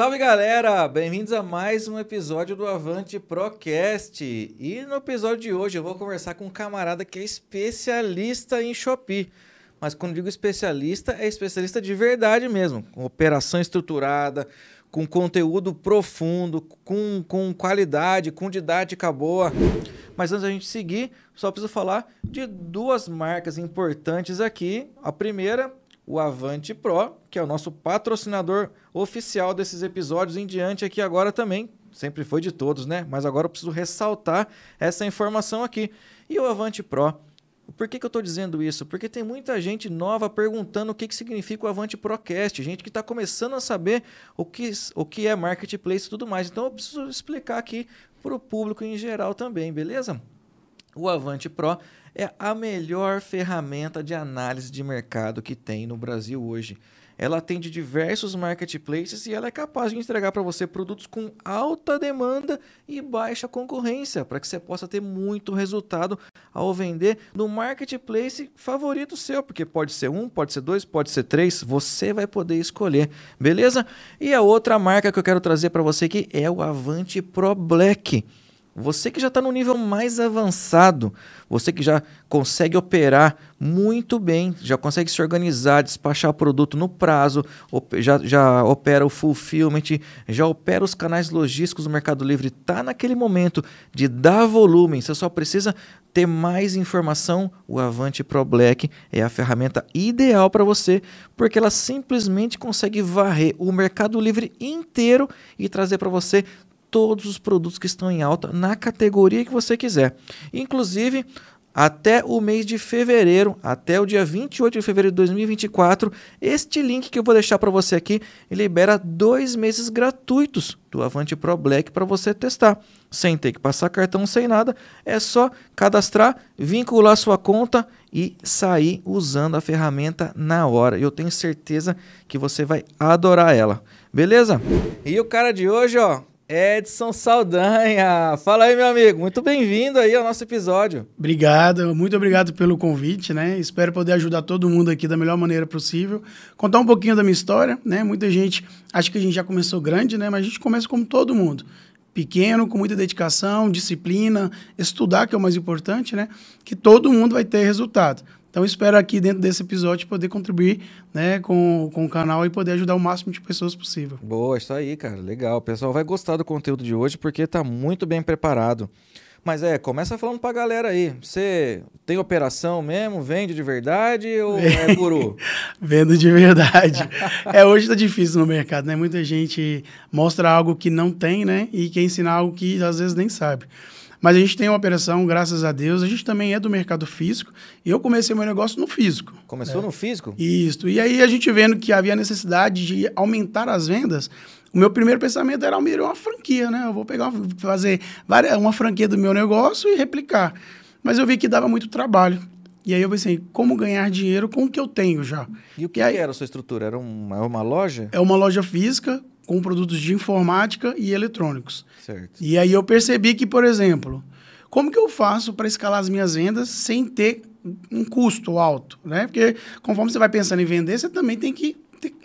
Salve galera, bem-vindos a mais um episódio do Avante Procast. E no episódio de hoje eu vou conversar com um camarada que é especialista em Shopee. Mas quando digo especialista, é especialista de verdade mesmo, com operação estruturada, com conteúdo profundo, com, com qualidade, com didática boa. Mas antes da gente seguir, só preciso falar de duas marcas importantes aqui. A primeira o Avante Pro, que é o nosso patrocinador oficial desses episódios em diante aqui agora também. Sempre foi de todos, né? Mas agora eu preciso ressaltar essa informação aqui. E o Avante Pro, por que, que eu estou dizendo isso? Porque tem muita gente nova perguntando o que, que significa o Avante Procast, gente que está começando a saber o que, o que é marketplace e tudo mais. Então eu preciso explicar aqui para o público em geral também, beleza? O Avante Pro é a melhor ferramenta de análise de mercado que tem no Brasil hoje. Ela atende diversos marketplaces e ela é capaz de entregar para você produtos com alta demanda e baixa concorrência, para que você possa ter muito resultado ao vender no marketplace favorito seu, porque pode ser um, pode ser dois, pode ser três, você vai poder escolher, beleza? E a outra marca que eu quero trazer para você aqui é o Avante Pro Black. Você que já está no nível mais avançado, você que já consegue operar muito bem, já consegue se organizar, despachar o produto no prazo, já, já opera o fulfillment, já opera os canais logísticos do Mercado Livre, está naquele momento de dar volume, você só precisa ter mais informação. O Avante Pro Black é a ferramenta ideal para você, porque ela simplesmente consegue varrer o Mercado Livre inteiro e trazer para você todos os produtos que estão em alta na categoria que você quiser. Inclusive, até o mês de fevereiro, até o dia 28 de fevereiro de 2024, este link que eu vou deixar para você aqui libera dois meses gratuitos do Avante Pro Black para você testar, sem ter que passar cartão, sem nada. É só cadastrar, vincular sua conta e sair usando a ferramenta na hora. Eu tenho certeza que você vai adorar ela. Beleza? E o cara de hoje, ó, Edson Saldanha. Fala aí, meu amigo. Muito bem-vindo aí ao nosso episódio. Obrigado, muito obrigado pelo convite, né? Espero poder ajudar todo mundo aqui da melhor maneira possível. Contar um pouquinho da minha história, né? Muita gente acha que a gente já começou grande, né? Mas a gente começa como todo mundo. Pequeno, com muita dedicação, disciplina, estudar, que é o mais importante, né? Que todo mundo vai ter resultado. Então, espero aqui dentro desse episódio poder contribuir né, com, com o canal e poder ajudar o máximo de pessoas possível. Boa, isso aí, cara. Legal. O pessoal vai gostar do conteúdo de hoje porque está muito bem preparado. Mas é, começa falando para a galera aí. Você tem operação mesmo? Vende de verdade ou é guru? Vendo de verdade. é, hoje tá difícil no mercado, né? Muita gente mostra algo que não tem, né? E quer ensinar algo que às vezes nem sabe. Mas a gente tem uma operação, graças a Deus, a gente também é do mercado físico. Eu comecei meu negócio no físico. Começou é. no físico? Isso. E aí a gente vendo que havia necessidade de aumentar as vendas, o meu primeiro pensamento era almejar uma franquia, né? Eu vou pegar, uma, fazer uma franquia do meu negócio e replicar. Mas eu vi que dava muito trabalho. E aí eu pensei, como ganhar dinheiro com o que eu tenho já? E o que, e aí, que era a sua estrutura? Era uma, uma loja? É uma loja física com produtos de informática e eletrônicos. Certo. E aí eu percebi que, por exemplo, como que eu faço para escalar as minhas vendas sem ter um custo alto, né? Porque conforme você vai pensando em vender, você também tem que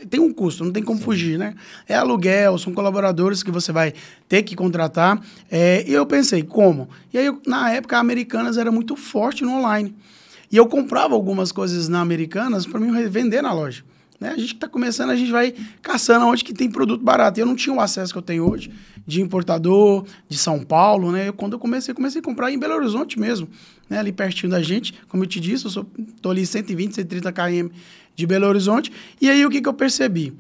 tem, um custo, não tem como Sim. fugir, né? É aluguel, são colaboradores que você vai ter que contratar. É, e eu pensei, como? E aí, eu, na época, a Americanas era muito forte no online. E eu comprava algumas coisas na Americanas para me revender na loja. Né? A gente que está começando, a gente vai caçando onde que tem produto barato. eu não tinha o acesso que eu tenho hoje de importador, de São Paulo, né? Eu, quando eu comecei, comecei a comprar em Belo Horizonte mesmo, né? Ali pertinho da gente. Como eu te disse, eu sou, tô ali 120, 130 km de Belo Horizonte. E aí o que, que eu percebi?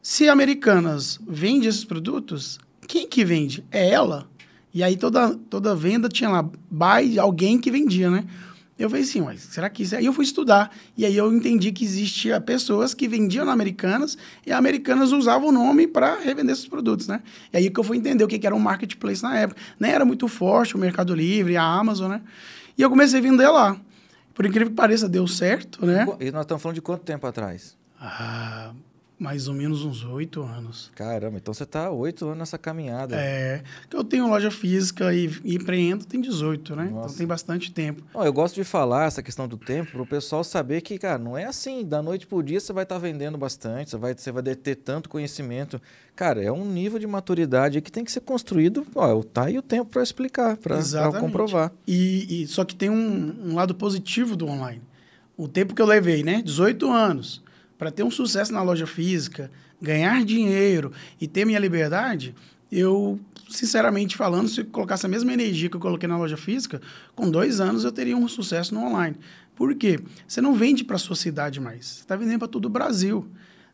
Se Americanas vende esses produtos, quem que vende? É ela. E aí toda, toda venda tinha lá, buy alguém que vendia, né? Eu falei assim, mas será que isso é? Aí eu fui estudar. E aí eu entendi que existia pessoas que vendiam na Americanas e a Americanas usava o nome para revender esses produtos, né? E aí que eu fui entender o que era um marketplace na época. Nem era muito forte o Mercado Livre, a Amazon, né? E eu comecei a vender lá. Por incrível que pareça, deu certo, né? E nós estamos falando de quanto tempo atrás? Ah, mais ou menos uns oito anos. Caramba, então você está oito anos nessa caminhada. É, eu tenho loja física e, e empreendo tem 18, né? Então Nossa. Então tem bastante tempo. eu gosto de falar essa questão do tempo para o pessoal saber que, cara, não é assim, da noite para o dia você vai estar tá vendendo bastante, você vai, você vai ter tanto conhecimento. Cara, é um nível de maturidade que tem que ser construído, ó, tá aí o tempo para explicar, para comprovar. E, e, só que tem um, um lado positivo do online. O tempo que eu levei, né? 18 anos para ter um sucesso na loja física, ganhar dinheiro e ter minha liberdade, eu, sinceramente falando, se eu colocasse a mesma energia que eu coloquei na loja física, com dois anos eu teria um sucesso no online. Por quê? Você não vende para sua cidade mais, você está vendendo para todo o Brasil.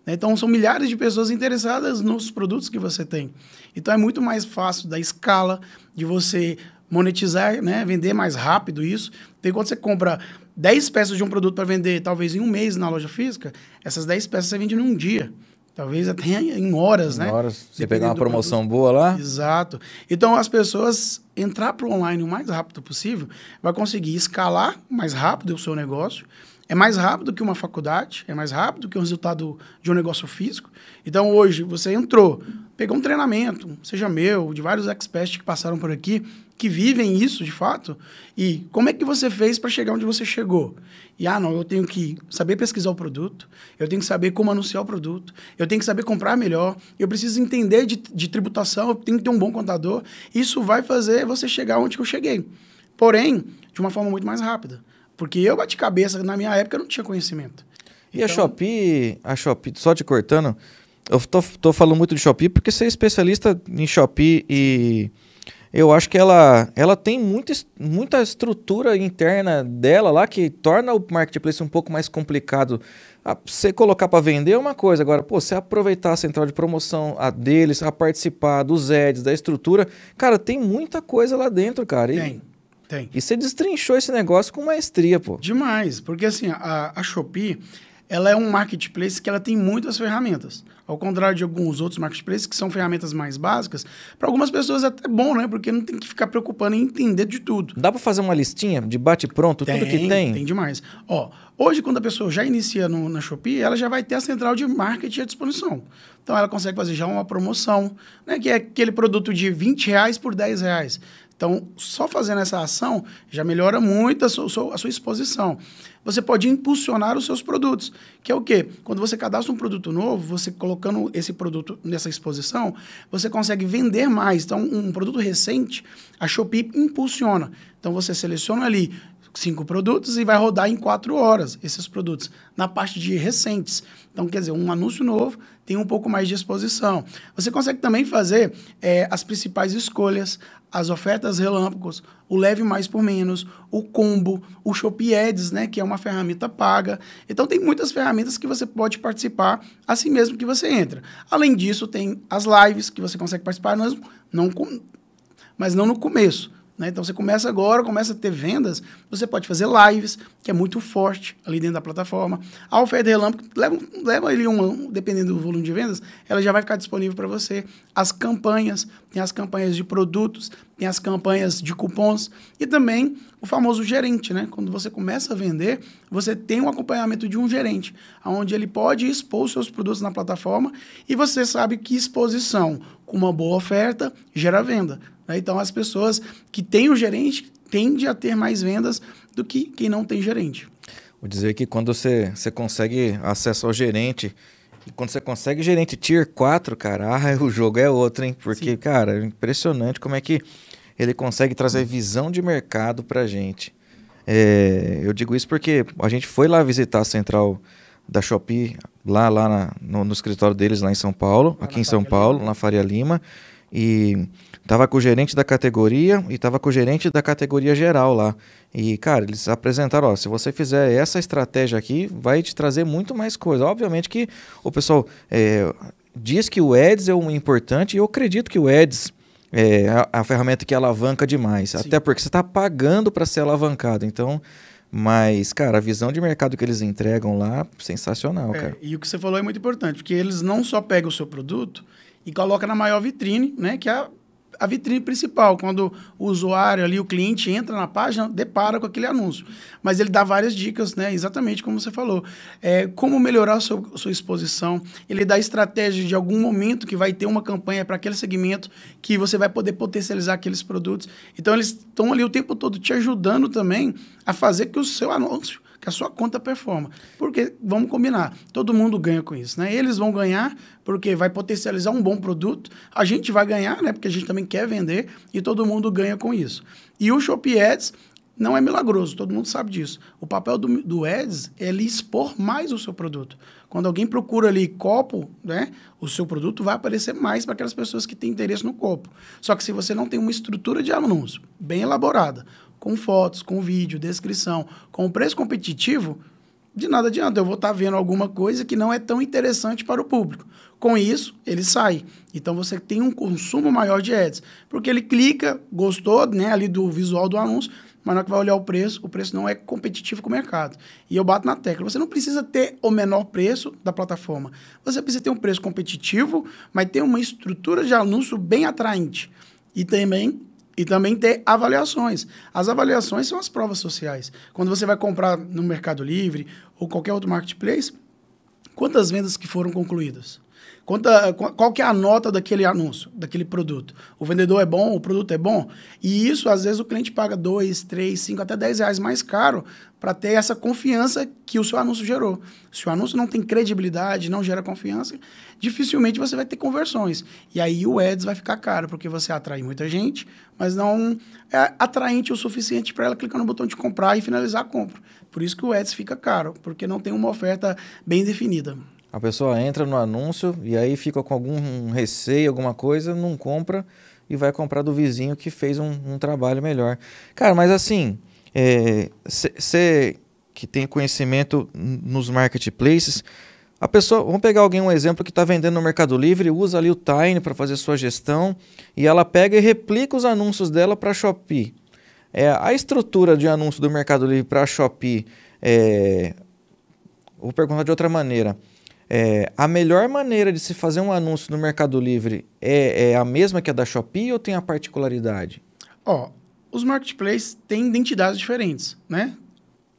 Né? Então, são milhares de pessoas interessadas nos produtos que você tem. Então, é muito mais fácil da escala, de você monetizar, né? vender mais rápido isso. Tem quando você compra 10 peças de um produto para vender, talvez em um mês na loja física, essas 10 peças você vende em um dia. Talvez até em horas, em né? horas. Você pegar uma promoção boa lá. Exato. Então, as pessoas entrar para o online o mais rápido possível, vai conseguir escalar mais rápido o seu negócio. É mais rápido que uma faculdade, é mais rápido que o resultado de um negócio físico. Então, hoje, você entrou, pegou um treinamento, seja meu, de vários experts que passaram por aqui, que vivem isso de fato e como é que você fez para chegar onde você chegou. E ah, não, eu tenho que saber pesquisar o produto, eu tenho que saber como anunciar o produto, eu tenho que saber comprar melhor, eu preciso entender de, de tributação, eu tenho que ter um bom contador. Isso vai fazer você chegar onde eu cheguei. Porém, de uma forma muito mais rápida. Porque eu bati cabeça, na minha época eu não tinha conhecimento. E a então Shopee, a Shopee, só te cortando, eu tô, tô falando muito de Shopee porque você é especialista em Shopee e eu acho que ela, ela tem muita, muita estrutura interna dela lá que torna o marketplace um pouco mais complicado. você colocar para vender é uma coisa, agora, pô, você aproveitar a central de promoção, a deles, a participar dos ads, da estrutura, cara, tem muita coisa lá dentro, cara. E, tem, tem. E você destrinchou esse negócio com maestria, pô. Demais, porque assim, a, a Shopee, ela é um marketplace que ela tem muitas ferramentas. Ao contrário de alguns outros marketplaces que são ferramentas mais básicas, para algumas pessoas é até bom, né? Porque não tem que ficar preocupando em entender de tudo. Dá para fazer uma listinha de bate pronto tudo que tem? Tem demais. Ó, hoje quando a pessoa já inicia no, na Shopee, ela já vai ter a central de marketing à disposição. Então ela consegue fazer já uma promoção, né? Que é aquele produto de 20 reais por 10 reais. Então, só fazendo essa ação já melhora muito a sua, a sua exposição você pode impulsionar os seus produtos. Que é o quê? Quando você cadastra um produto novo, você colocando esse produto nessa exposição, você consegue vender mais. Então, um produto recente, a Shopee impulsiona. Então, você seleciona ali cinco produtos e vai rodar em quatro horas esses produtos na parte de recentes. Então, quer dizer, um anúncio novo tem um pouco mais de exposição. Você consegue também fazer é, as principais escolhas, as ofertas relâmpagos, o leve mais por menos, o combo, o Shopee Ads, né, que é uma ferramenta paga. Então, tem muitas ferramentas que você pode participar assim mesmo que você entra. Além disso, tem as lives que você consegue participar, mas não, mas não no começo. Né? Então você começa agora, começa a ter vendas, você pode fazer lives, que é muito forte ali dentro da plataforma. A oferta relâmpago, leva, leva ali um, dependendo do volume de vendas, ela já vai ficar disponível para você. As campanhas, tem as campanhas de produtos, tem as campanhas de cupons e também o famoso gerente, né? Quando você começa a vender, você tem um acompanhamento de um gerente, onde ele pode expor seus produtos na plataforma e você sabe que exposição com uma boa oferta gera venda né? Então, as pessoas que têm o gerente tendem a ter mais vendas do que quem não tem gerente. Vou dizer que quando você, você consegue acesso ao gerente, e quando você consegue gerente tier 4, cara, ah, o jogo é outro, hein? Porque, Sim. cara, é impressionante como é que ele consegue trazer visão de mercado para gente. É, eu digo isso porque a gente foi lá visitar a central da Shopee, lá, lá na, no, no, escritório deles, lá em São Paulo, lá aqui em São Faria Paulo, Lima. na Faria Lima. E tava com o gerente da categoria e tava com o gerente da categoria geral lá. E, cara, eles apresentaram, ó, se você fizer essa estratégia aqui, vai te trazer muito mais coisa. Obviamente que o pessoal é, diz que o Eds é um importante e eu acredito que o Eds é a, a ferramenta que alavanca demais. Sim. Até porque você está pagando para ser alavancado. Então, mas, cara, a visão de mercado que eles entregam lá, sensacional, é, cara. E o que você falou é muito importante, porque eles não só pegam o seu produto, e coloca na maior vitrine, né? Que é a, a vitrine principal. Quando o usuário ali, o cliente entra na página, depara com aquele anúncio. Mas ele dá várias dicas, né? Exatamente como você falou. É, como melhorar sua exposição. Ele dá estratégia de algum momento que vai ter uma campanha para aquele segmento que você vai poder potencializar aqueles produtos. Então, eles estão ali o tempo todo te ajudando também a fazer que o seu anúncio que a sua conta performa. Porque, vamos combinar, todo mundo ganha com isso, né? Eles vão ganhar porque vai potencializar um bom produto, a gente vai ganhar, né? Porque a gente também quer vender e todo mundo ganha com isso. E o Shopee Ads não é milagroso, todo mundo sabe disso. O papel do, do Ads é ele expor mais o seu produto. Quando alguém procura ali copo, né, o seu produto vai aparecer mais para aquelas pessoas que têm interesse no copo. Só que se você não tem uma estrutura de anúncio bem elaborada, com fotos, com vídeo, descrição, com preço competitivo, de nada adianta. Eu vou estar tá vendo alguma coisa que não é tão interessante para o público. Com isso, ele sai. Então você tem um consumo maior de ads. Porque ele clica, gostou né, ali do visual do anúncio, mas na hora que vai olhar o preço, o preço não é competitivo com o mercado. E eu bato na tecla. Você não precisa ter o menor preço da plataforma. Você precisa ter um preço competitivo, mas ter uma estrutura de anúncio bem atraente. E também e também ter avaliações. As avaliações são as provas sociais. Quando você vai comprar no Mercado Livre ou qualquer outro marketplace, quantas vendas que foram concluídas? Conta, qual que é a nota daquele anúncio, daquele produto? O vendedor é bom, o produto é bom? E isso, às vezes, o cliente paga 2, 3, 5, até 10 reais mais caro para ter essa confiança que o seu anúncio gerou. Se o anúncio não tem credibilidade, não gera confiança, dificilmente você vai ter conversões. E aí o ads vai ficar caro, porque você atrai muita gente, mas não é atraente o suficiente para ela clicar no botão de comprar e finalizar a compra. Por isso que o ads fica caro, porque não tem uma oferta bem definida. A pessoa entra no anúncio e aí fica com algum receio, alguma coisa, não compra e vai comprar do vizinho que fez um, um trabalho melhor. Cara, mas assim, você eh, é, que tem conhecimento nos marketplaces, a pessoa, vamos pegar alguém um exemplo que está vendendo no Mercado Livre, usa ali o Tiny para fazer sua gestão e ela pega e replica os anúncios dela para a Shopee. É, a estrutura de anúncio do Mercado Livre para a Shopee, é, vou perguntar de outra maneira, é, a melhor maneira de se fazer um anúncio no Mercado Livre é, é a mesma que a da Shopee ou tem a particularidade? Ó, os marketplaces têm identidades diferentes, né?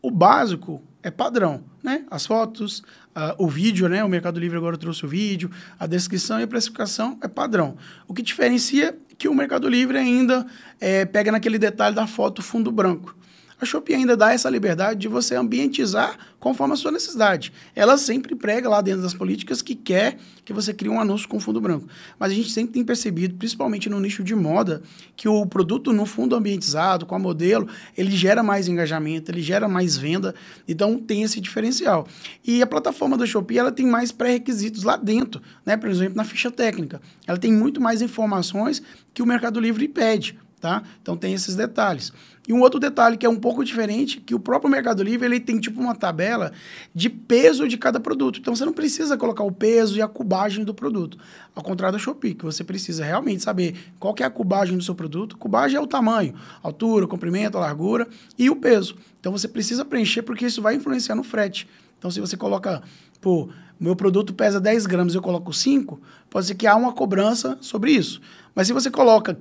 O básico é padrão, né? As fotos, uh, o vídeo, né? O Mercado Livre agora trouxe o vídeo, a descrição e a precificação é padrão. O que diferencia é que o Mercado Livre ainda é, pega naquele detalhe da foto fundo branco a Shopee ainda dá essa liberdade de você ambientizar conforme a sua necessidade. Ela sempre prega lá dentro das políticas que quer que você crie um anúncio com fundo branco. Mas a gente sempre tem percebido, principalmente no nicho de moda, que o produto no fundo ambientizado, com a modelo, ele gera mais engajamento, ele gera mais venda, então tem esse diferencial. E a plataforma da Shopee, ela tem mais pré-requisitos lá dentro, né? Por exemplo, na ficha técnica. Ela tem muito mais informações que o Mercado Livre pede tá? Então tem esses detalhes. E um outro detalhe que é um pouco diferente, que o próprio Mercado Livre ele tem tipo uma tabela de peso de cada produto. Então você não precisa colocar o peso e a cubagem do produto. Ao contrário da Shopee, que você precisa realmente saber qual é a cubagem do seu produto. Cubagem é o tamanho, altura, comprimento, largura e o peso. Então você precisa preencher porque isso vai influenciar no frete. Então se você coloca, pô, meu produto pesa 10 gramas, eu coloco 5, pode ser que há uma cobrança sobre isso. Mas se você coloca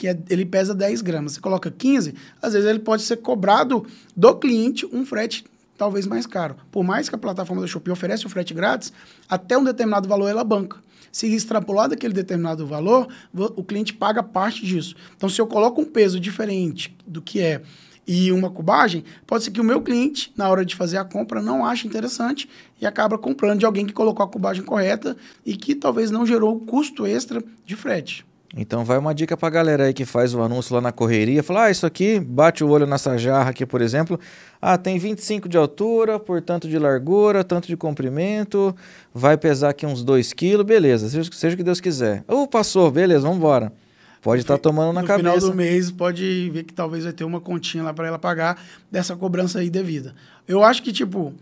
que é, ele pesa 10 gramas, você coloca 15, às vezes ele pode ser cobrado do cliente um frete talvez mais caro. Por mais que a plataforma da Shopee ofereça o frete grátis, até um determinado valor ela banca. Se extrapolar daquele determinado valor, o cliente paga parte disso. Então, se eu coloco um peso diferente do que é e uma cubagem, pode ser que o meu cliente, na hora de fazer a compra, não ache interessante e acaba comprando de alguém que colocou a cubagem correta e que talvez não gerou o custo extra de frete. Então vai uma dica pra galera aí que faz o anúncio lá na correria, fala: "Ah, isso aqui, bate o olho nessa jarra aqui, por exemplo. Ah, tem 25 de altura, por tanto de largura, tanto de comprimento, vai pesar aqui uns 2 kg, beleza, seja, seja, o que Deus quiser. Ou passou, beleza, vamos embora. Pode estar tá tomando na no cabeça. No final do mês pode ver que talvez vai ter uma continha lá para ela pagar dessa cobrança aí devida. Eu acho que tipo,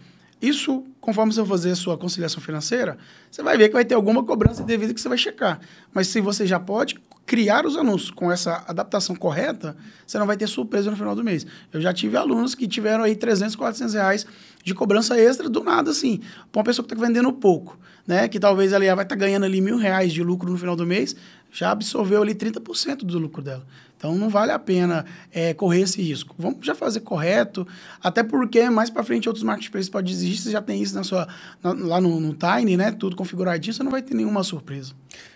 isso conforme você fazer a sua conciliação financeira, você vai ver que vai ter alguma cobrança devida que você vai checar. Mas se você já pode criar os anúncios com essa adaptação correta, você não vai ter surpresa no final do mês. Eu já tive alunos que tiveram aí 300, 400 reais de cobrança extra do nada, assim, para uma pessoa que está vendendo pouco, né? Que talvez ela vai estar tá ganhando ali mil reais de lucro no final do mês, já absorveu ali 30% do lucro dela. Então não vale a pena é, correr esse risco. Vamos já fazer correto, até porque mais para frente outros marketplaces podem existir, você já tem isso na sua, na, lá no, no Tiny, né? Tudo configuradinho, você não vai ter nenhuma surpresa.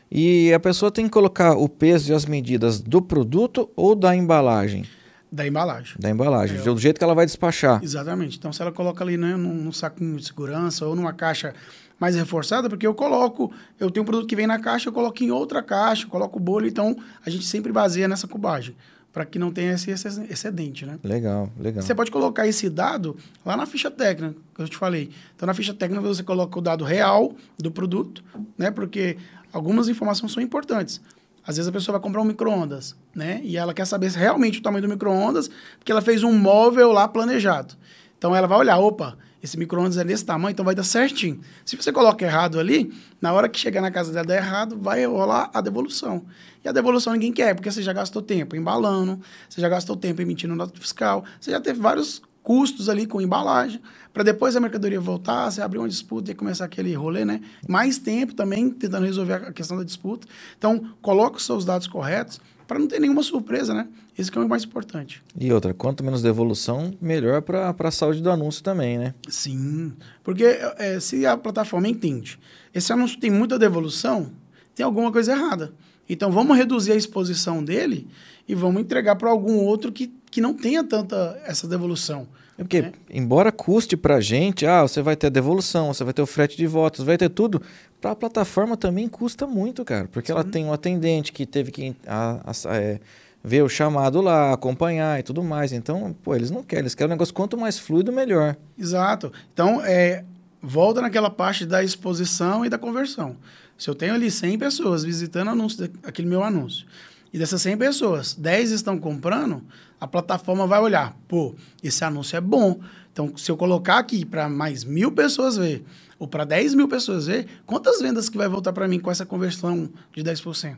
E a pessoa tem que colocar o peso e as medidas do produto ou da embalagem? Da embalagem. Da embalagem, é, do jeito que ela vai despachar. Exatamente. Então, se ela coloca ali né, num, num de segurança ou numa caixa mais reforçada, porque eu coloco, eu tenho um produto que vem na caixa, eu coloco em outra caixa, coloco o bolho, então a gente sempre baseia nessa cubagem para que não tenha esse excedente, né? Legal, legal. Você pode colocar esse dado lá na ficha técnica, que eu te falei. Então, na ficha técnica, você coloca o dado real do produto, né? Porque algumas informações são importantes. Às vezes a pessoa vai comprar um micro-ondas, né? E ela quer saber realmente o tamanho do micro-ondas, porque ela fez um móvel lá planejado. Então, ela vai olhar, opa, esse micro-ondas é desse tamanho, então vai dar certinho. Se você coloca errado ali, na hora que chegar na casa dela dar errado, vai rolar a devolução. E a devolução ninguém quer, porque você já gastou tempo embalando, você já gastou tempo emitindo nota fiscal, você já teve vários custos ali com embalagem, para depois a mercadoria voltar, você abrir uma disputa e começar aquele rolê, né? Mais tempo também tentando resolver a questão da disputa. Então, coloque os seus dados corretos, para não ter nenhuma surpresa, né? que é o mais importante. E outra, quanto menos devolução, melhor para a saúde do anúncio também, né? Sim, porque é, se a plataforma entende, esse anúncio tem muita devolução, tem alguma coisa errada. Então vamos reduzir a exposição dele e vamos entregar para algum outro que, que não tenha tanta essa devolução. É porque, né? embora custe para a gente, ah, você vai ter a devolução, você vai ter o frete de votos, vai ter tudo, para a plataforma também custa muito, cara, porque Sim. ela tem um atendente que teve que a, a, é, ver o chamado lá, acompanhar e tudo mais. Então, pô, eles não querem, eles querem um negócio quanto mais fluido, melhor. Exato. Então, é, volta naquela parte da exposição e da conversão. Se eu tenho ali 100 pessoas visitando anúncio, aquele meu anúncio, e dessas 100 pessoas, 10 estão comprando, a plataforma vai olhar, pô, esse anúncio é bom. Então, se eu colocar aqui para mais mil pessoas ver, ou para 10 mil pessoas ver, quantas vendas que vai voltar para mim com essa conversão de 10%?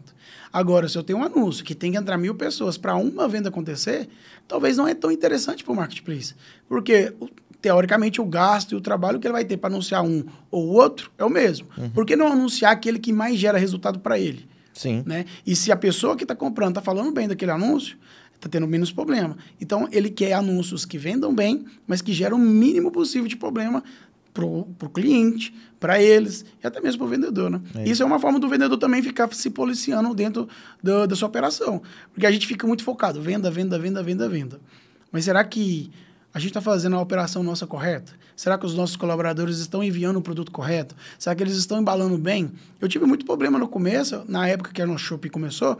Agora, se eu tenho um anúncio que tem que entrar mil pessoas para uma venda acontecer, talvez não é tão interessante para o marketplace. Porque teoricamente o gasto e o trabalho que ele vai ter para anunciar um ou outro é o mesmo. Uhum. Por que não anunciar aquele que mais gera resultado para ele? Sim. Né? E se a pessoa que está comprando está falando bem daquele anúncio, está tendo menos problema. Então, ele quer anúncios que vendam bem, mas que geram o mínimo possível de problema para o cliente, para eles e até mesmo para o vendedor. Né? É. Isso é uma forma do vendedor também ficar se policiando dentro da sua operação. Porque a gente fica muito focado, venda, venda, venda, venda, venda. Mas será que a gente está fazendo a operação nossa correta? Será que os nossos colaboradores estão enviando o produto correto? Será que eles estão embalando bem? Eu tive muito problema no começo, na época que a nossa Shopping começou,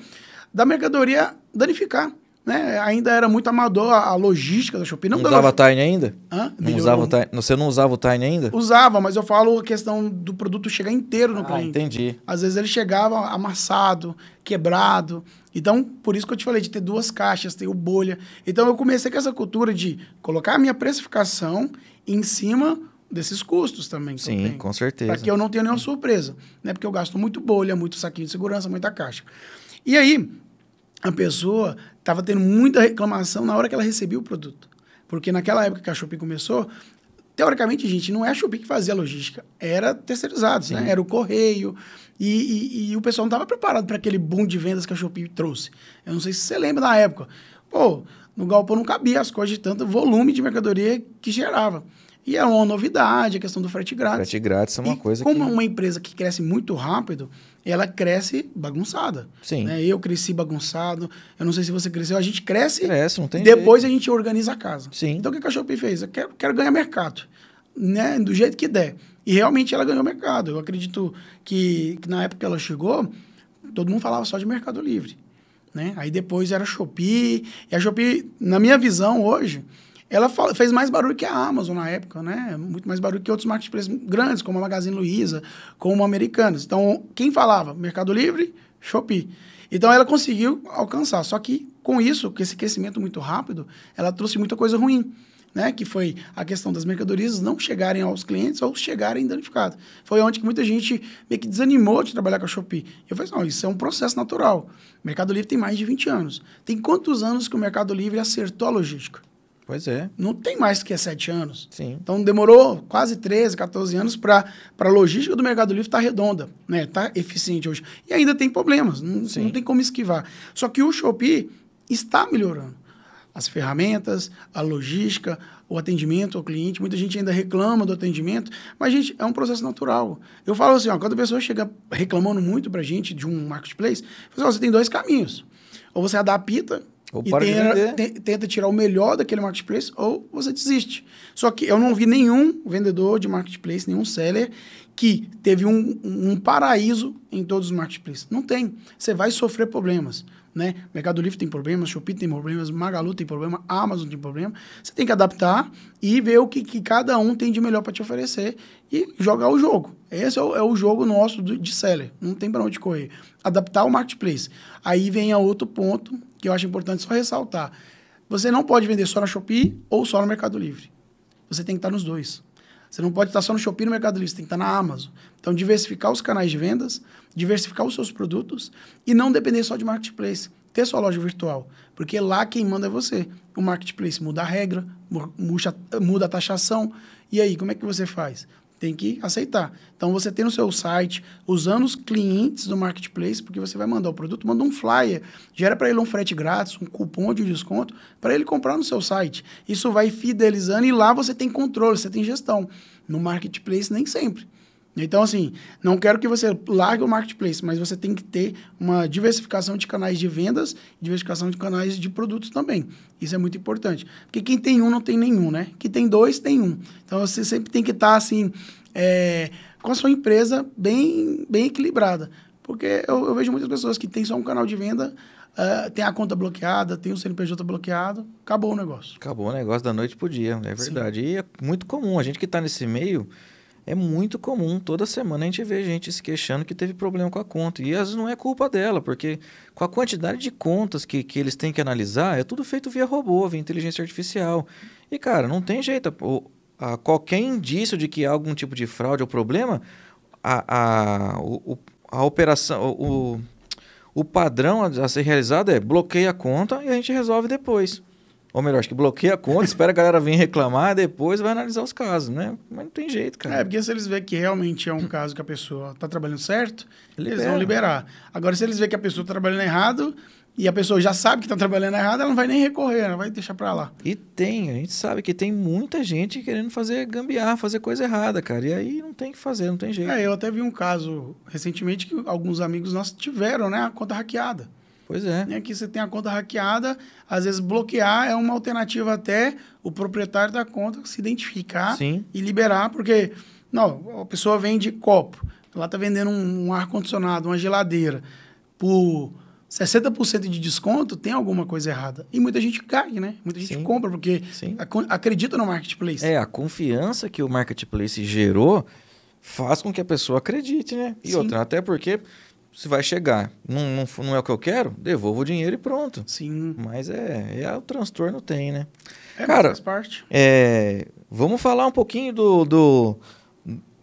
da mercadoria danificar. Né? Ainda era muito amador a logística da Shopee. Não, não usava da... ainda? Hã? Não usava o time. Você não usava o Time ainda? Usava, mas eu falo a questão do produto chegar inteiro no ah, cliente. entendi. Às vezes ele chegava amassado, quebrado. Então, por isso que eu te falei de ter duas caixas, ter o bolha. Então, eu comecei com essa cultura de colocar a minha precificação em cima desses custos também. Sim, com certeza. Para que eu não tenha nenhuma surpresa, né? Porque eu gasto muito bolha, muito saquinho de segurança, muita caixa. E aí, a pessoa estava tendo muita reclamação na hora que ela recebia o produto. Porque naquela época que a Shopee começou, teoricamente, gente, não é a Shopee que fazia a logística, era terceirizados, né? Era o correio. E, e, e o pessoal não estava preparado para aquele boom de vendas que a Shopee trouxe. Eu não sei se você lembra na época. Pô, no galpão não cabia as coisas de tanto volume de mercadoria que gerava. E é uma novidade, a questão do frete grátis. Frete grátis é uma e coisa como que... É uma empresa que cresce muito rápido, ela cresce bagunçada. Sim. Né? Eu cresci bagunçado. Eu não sei se você cresceu. A gente cresce. Cresce, não tem. Depois jeito. a gente organiza a casa. Sim. Então o que a Shopee fez? Eu quero, quero ganhar mercado, né? Do jeito que der. E realmente ela ganhou mercado. Eu acredito que, que na época que ela chegou, todo mundo falava só de Mercado Livre. Né? Aí depois era Shopee. E a Shopee, na minha visão hoje, ela fez mais barulho que a Amazon na época, né? Muito mais barulho que outros marketplaces grandes, como a Magazine Luiza, como Americanas. Então, quem falava? Mercado Livre, Shopee. Então, ela conseguiu alcançar. Só que, com isso, com esse crescimento muito rápido, ela trouxe muita coisa ruim. Né, que foi a questão das mercadorias não chegarem aos clientes ou chegarem danificadas. Foi onde que muita gente meio que desanimou de trabalhar com a Shopee. Eu falei assim, isso é um processo natural. O Mercado Livre tem mais de 20 anos. Tem quantos anos que o Mercado Livre acertou a logística? Pois é. Não tem mais do que sete anos. Sim. Então demorou quase 13, 14 anos para a logística do Mercado Livre estar tá redonda, né? Tá eficiente hoje. E ainda tem problemas, não, não, tem como esquivar. Só que o Shopee está melhorando. As ferramentas, a logística, o atendimento ao cliente. Muita gente ainda reclama do atendimento, mas, gente, é um processo natural. Eu falo assim, ó, quando a pessoa chega reclamando muito para gente de um marketplace, eu falo, assim, ó, você tem dois caminhos. Ou você adapta ou e tenta, tenta tirar o melhor daquele marketplace ou você desiste. Só que eu não vi nenhum vendedor de marketplace, nenhum seller que teve um, um paraíso em todos os marketplaces. Não tem. Você vai sofrer problemas. Né? Mercado Livre tem problemas, Shopee tem problemas, Magalu tem problema, Amazon tem problema. Você tem que adaptar e ver o que, que cada um tem de melhor para te oferecer e jogar o jogo. Esse é o, é o jogo nosso de seller. Não tem para onde correr. Adaptar o marketplace. Aí vem a outro ponto que eu acho importante só ressaltar. Você não pode vender só na Shopee ou só no Mercado Livre. Você tem que estar nos dois. Você não pode estar só no Shopee no Mercado Livre, você tem que estar na Amazon. Então, diversificar os canais de vendas, diversificar os seus produtos e não depender só de marketplace. Ter sua loja virtual, porque lá quem manda é você. O marketplace muda a regra, muda a taxação. E aí, como é que você faz? tem que aceitar. Então, você tem no seu site, usando os clientes do marketplace, porque você vai mandar o produto, manda um flyer, gera para ele um frete grátis, um cupom de desconto, para ele comprar no seu site. Isso vai fidelizando e lá você tem controle, você tem gestão. No marketplace, nem sempre. Então, assim, não quero que você largue o marketplace, mas você tem que ter uma diversificação de canais de vendas, diversificação de canais de produtos também. Isso é muito importante. Porque quem tem um, não tem nenhum, né? Quem tem dois, tem um. Então, você sempre tem que estar, tá, assim, é, com a sua empresa bem, bem equilibrada. Porque eu, eu vejo muitas pessoas que têm só um canal de venda, Uh, tem a conta bloqueada, tem o CNPJ bloqueado, acabou o negócio. Acabou o negócio da noite pro dia, é verdade. Sim. E é muito comum, a gente que está nesse meio, é muito comum, toda semana a gente vê gente se queixando que teve problema com a conta. E às vezes não é culpa dela, porque com a quantidade de contas que, que eles têm que analisar, é tudo feito via robô, via inteligência artificial. E, cara, não tem jeito. A, a qualquer indício de que há algum tipo de fraude ou problema, a, a, o, a operação, o, o, o padrão a ser realizado é bloqueia a conta e a gente resolve depois. Ou melhor, acho que bloqueia a conta, espera a galera vir reclamar, depois vai analisar os casos, né? Mas não tem jeito, cara. É, porque se eles verem que realmente é um caso que a pessoa está trabalhando certo, Libera. eles vão liberar. Agora, se eles verem que a pessoa está trabalhando errado e a pessoa já sabe que está trabalhando errado, ela não vai nem recorrer, ela vai deixar para lá. E tem, a gente sabe que tem muita gente querendo fazer gambiar fazer coisa errada, cara. E aí não tem que fazer, não tem jeito. É, eu até vi um caso recentemente que alguns amigos nossos tiveram, né, a conta hackeada. Pois é. Né? Que você tem a conta hackeada, às vezes bloquear é uma alternativa até o proprietário da conta se identificar Sim. e liberar, porque não, a pessoa vende copo, ela está vendendo um, um ar-condicionado, uma geladeira, por 60% de desconto, tem alguma coisa errada. E muita gente cai, né? Muita gente Sim. compra porque acredita no marketplace. É, a confiança que o marketplace gerou faz com que a pessoa acredite, né? E Sim. outra, até porque se vai chegar. Não, não, não, é o que eu quero? Devolvo o dinheiro e pronto. Sim. Mas é, é o transtorno tem, né? É, Cara, faz parte. É, vamos falar um pouquinho do. do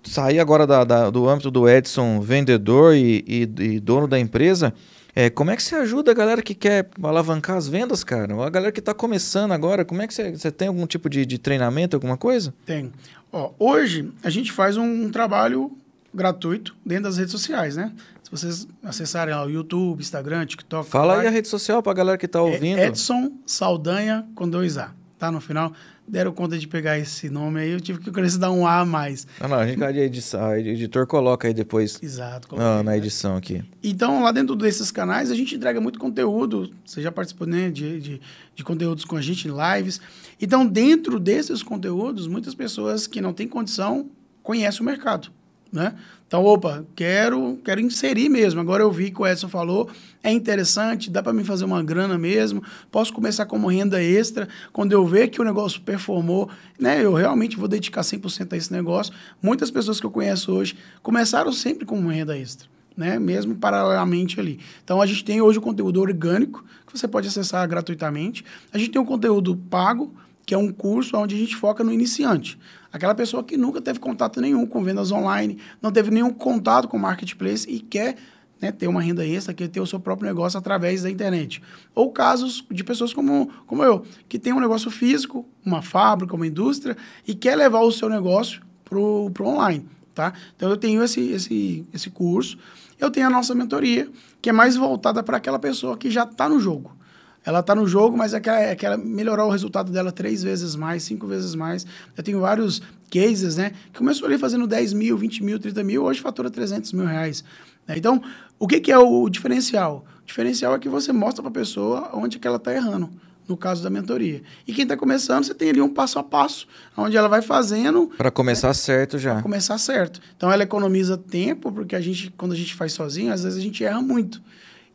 sair agora da, da, do âmbito do Edson, vendedor e, e, e dono da empresa. É, como é que você ajuda a galera que quer alavancar as vendas, cara? A galera que está começando agora, como é que você, você tem algum tipo de, de treinamento, alguma coisa? Tem. Ó, hoje a gente faz um, um trabalho gratuito dentro das redes sociais, né? vocês acessarem lá o YouTube, Instagram, TikTok. Fala aí a rede social para a galera que está é ouvindo. É Edson Saldanha com dois A. Tá no final. Deram conta de pegar esse nome aí, eu tive que querer dar um A a mais. Ah, não, a gente a edição, o editor coloca aí depois. Exato, coloca na, aí, na né? edição aqui. Então, lá dentro desses canais, a gente entrega muito conteúdo. Você já participou né, de, de, de conteúdos com a gente em lives. Então, dentro desses conteúdos, muitas pessoas que não têm condição conhecem o mercado né? Então, opa, quero, quero inserir mesmo. Agora eu vi que o Edson falou, é interessante, dá para mim fazer uma grana mesmo, posso começar como renda extra. Quando eu ver que o negócio performou, né, eu realmente vou dedicar 100% a esse negócio. Muitas pessoas que eu conheço hoje começaram sempre como renda extra. Né? Mesmo paralelamente ali. Então a gente tem hoje o conteúdo orgânico, que você pode acessar gratuitamente. A gente tem o conteúdo pago, que é um curso onde a gente foca no iniciante. Aquela pessoa que nunca teve contato nenhum com vendas online, não teve nenhum contato com marketplace e quer né, ter uma renda extra, quer ter o seu próprio negócio através da internet. Ou casos de pessoas como, como eu, que tem um negócio físico, uma fábrica, uma indústria, e quer levar o seu negócio para o online. Tá? Então, eu tenho esse, esse, esse curso. Eu tenho a nossa mentoria, que é mais voltada para aquela pessoa que já está no jogo ela tá no jogo, mas é que, ela, é, é que ela melhorou o resultado dela três vezes mais, cinco vezes mais. Eu tenho vários cases, né? Que começou ali fazendo 10 mil, 20 mil, 30 mil, hoje fatura 300 mil reais. Né. Então, o que, que é o diferencial? O diferencial é que você mostra para a pessoa onde é que ela está errando no caso da mentoria. E quem está começando, você tem ali um passo a passo, onde ela vai fazendo. Para começar né? certo já. Pra começar certo. Então ela economiza tempo, porque a gente, quando a gente faz sozinho, às vezes a gente erra muito.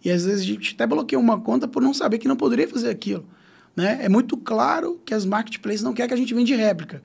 E às vezes a gente até bloqueia uma conta por não saber que não poderia fazer aquilo. Né? É muito claro que as marketplaces não querem que a gente venda de réplica.